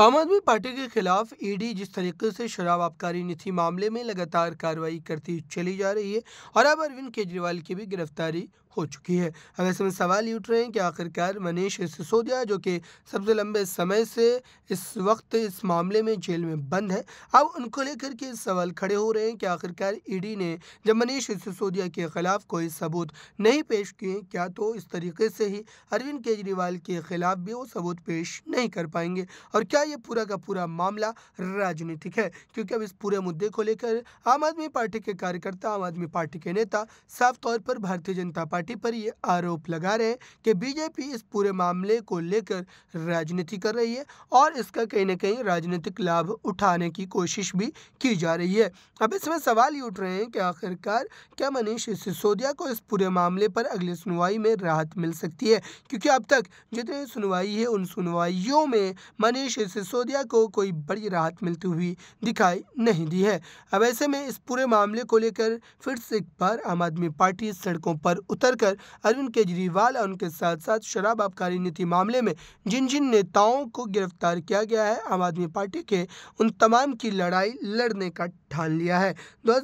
आम आदमी पार्टी के खिलाफ ईडी जिस तरीके से शराब आबकारी नीति मामले में लगातार कार्रवाई करती चली जा रही है और अब अरविंद केजरीवाल की भी गिरफ्तारी हो चुकी है अब ऐसे में सवाल ये उठ रहे हैं कि आखिरकार मनीष सिसोदिया जो कि सबसे लंबे समय से इस वक्त इस मामले में जेल में बंद है अब उनको लेकर के सवाल खड़े हो रहे हैं कि आखिरकार ई ने जब मनीष सिसोदिया के खिलाफ कोई सबूत नहीं पेश किए क्या तो इस तरीके से ही अरविंद केजरीवाल के खिलाफ भी वो सबूत पेश नहीं कर पाएंगे और क्या ये पूरा का पूरा मामला राजनीतिक है क्योंकि अब इस पूरे मुद्दे को लेकर आम आदमी पार्टी के कार्यकर्ता आम आदमी पार्टी के नेता साफ तौर पर भारतीय जनता पार्टी पर ये आरोप लगा रहे हैं कि बीजेपी इस पूरे मामले को लेकर राजनीति कर रही है और इसका कहीं ना कहीं राजनीतिक लाभ उठाने की कोशिश भी की जा रही है अब इसमें सवाल ये उठ रहे हैं कि आखिरकार क्या मनीष सिसोदिया को इस पूरे मामले पर अगली सुनवाई में राहत मिल सकती है क्योंकि अब तक जितनी सुनवाई है उन सुनवाइयों में मनीष सिसोदिया को कोई बड़ी राहत मिलती हुई दिखाई नहीं दी है अब ऐसे में इस पूरे मामले को लेकर फिर से एक बार आम आदमी पार्टी सड़कों पर उतरकर अरविंद केजरीवाल और उनके साथ साथ शराब आबकारी नीति मामले में जिन जिन नेताओं को गिरफ्तार किया गया है आम आदमी पार्टी के उन तमाम की लड़ाई लड़ने का ठान लिया है दो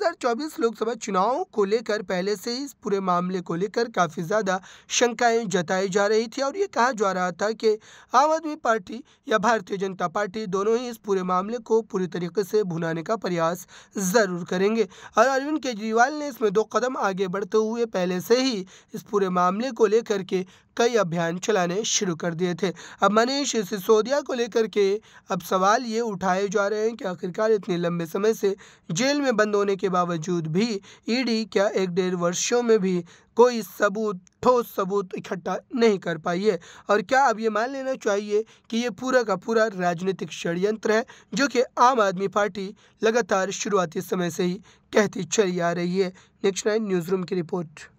लोकसभा चुनाव को लेकर पहले से ही इस पूरे मामले को लेकर काफ़ी ज़्यादा शंकाएं जताई जा रही थी और ये कहा जा रहा था कि आम आदमी पार्टी या भारतीय जनता जनता पार्टी दोनों ही इस पूरे मामले को पूरी तरीके से भुनाने का प्रयास जरूर करेंगे और अरविंद केजरीवाल ने इसमें दो कदम आगे बढ़ते हुए पहले से ही इस पूरे मामले को लेकर के कई अभियान चलाने शुरू कर दिए थे अब मनीष सिसोदिया को लेकर के अब सवाल ये उठाए जा रहे हैं कि आखिरकार इतने लंबे समय से जेल में बंद होने के बावजूद भी ईडी क्या एक डेढ़ वर्षों में भी कोई सबूत ठोस सबूत इकट्ठा नहीं कर पाई है और क्या अब ये मान लेना चाहिए कि ये पूरा का पूरा राजनीतिक षडयंत्र है जो कि आम आदमी पार्टी लगातार शुरुआती समय से ही कहती चली आ रही है नेक्स्ट नाइन न्यूज़ रूम की रिपोर्ट